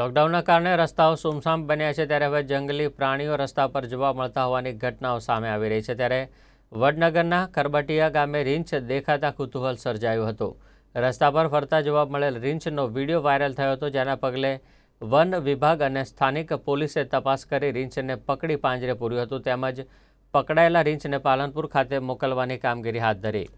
લોકડાઉનના કારણે રસ્તાઓ સુમસામ બન્યા છે ત્યારે હવે જંગલી પ્રાણીઓ રસ્તા પર જોવા મળતા હોવાની ઘટનાઓ સામે આવી રહી છે ત્યારે વડનગરના કરબટિયા ગામે રીંછ દેખાતા કુતૂહલ સર્જાયું હતું રસ્તા પર ફરતા જોવા મળેલ રીંછનો વિડીયો વાયરલ થયો હતો જેના પગલે વન વિભાગ અને સ્થાનિક પોલીસે તપાસ કરી રીંછને પકડી પાંજરે પૂર્યું હતું તેમજ પકડાયેલા રીંછને પાલનપુર ખાતે મોકલવાની કામગીરી હાથ ધરી